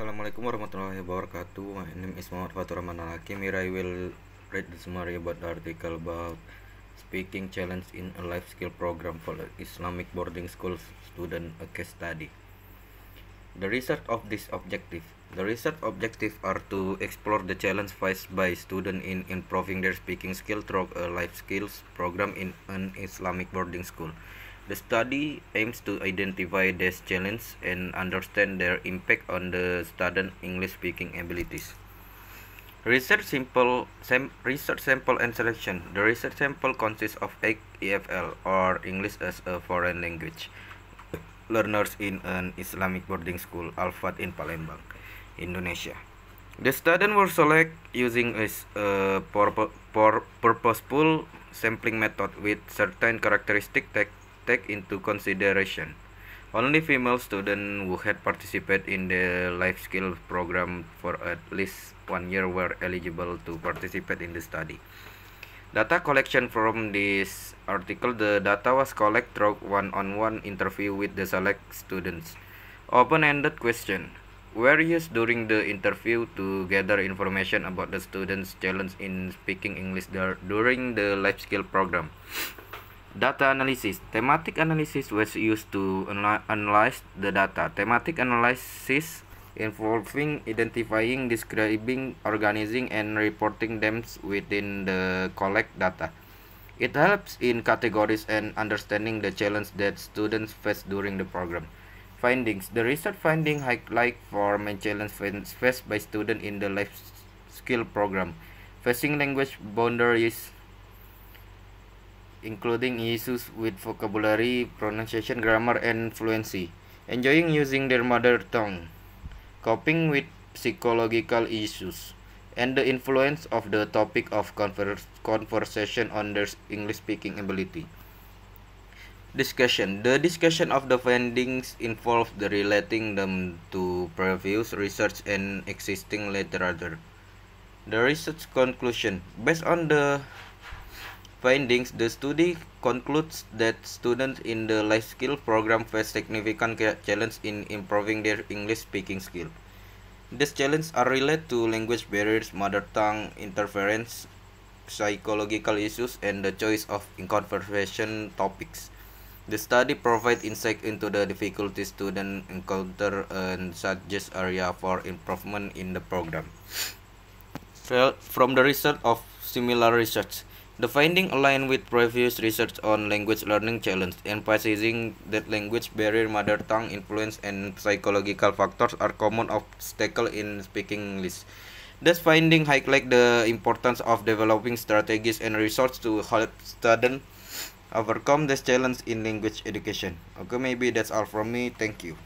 Assalamualaikum warahmatullahi wabarakatuh. My name is Muhammad Fatur Rahman Hakim. Here I will read the summary about the article about speaking challenge in a life skill program for Islamic boarding school student a case study. The research of this objective. The research objective are to explore the challenge faced by student in improving their speaking skill through a life skills program in an Islamic boarding school. The study aims to identify these challenges and understand their impact on the student English speaking abilities. Research sample, sam, research sample and selection. The research sample consists of eight EFL or English as a foreign language learners in an Islamic boarding school, Alfat, in Palembang, Indonesia. The students were selected using a uh, purposeful sampling method with certain characteristic take into consideration. Only female students who had participated in the life skill program for at least one year were eligible to participate in the study. Data collection from this article, the data was collected through one-on-one -on -one interview with the select students. Open-ended question were used during the interview to gather information about the students' challenge in speaking English during the life skill program. Data analysis. Thematic analysis was used to analyze the data. Thematic analysis involving identifying, describing, organizing, and reporting them within the collect data. It helps in categories and understanding the challenge that students face during the program. Findings. The research finding highlight for main challenge faced by students in the life skill program. Facing language boundaries including issues with vocabulary, pronunciation, grammar, and fluency. Enjoying using their mother tongue. Coping with psychological issues. And the influence of the topic of conversation on their English speaking ability. Discussion The discussion of the findings involved the relating them to previous research and existing literature. The research conclusion Based on the findings, the study concludes that students in the life skill program face significant challenge in improving their English speaking skill. These challenges are related to language barriers, mother tongue interference, psychological issues, and the choice of conversation topics. The study provides insight into the difficulties students encounter and suggests areas for improvement in the program. From the result of similar research, The finding align with previous research on language learning challenge, emphasizing that language barrier, mother tongue influence, and psychological factors are common obstacles in speaking English. This finding highlight the importance of developing strategies and resources to help students overcome this challenge in language education. Okay, maybe that's all from me. Thank you.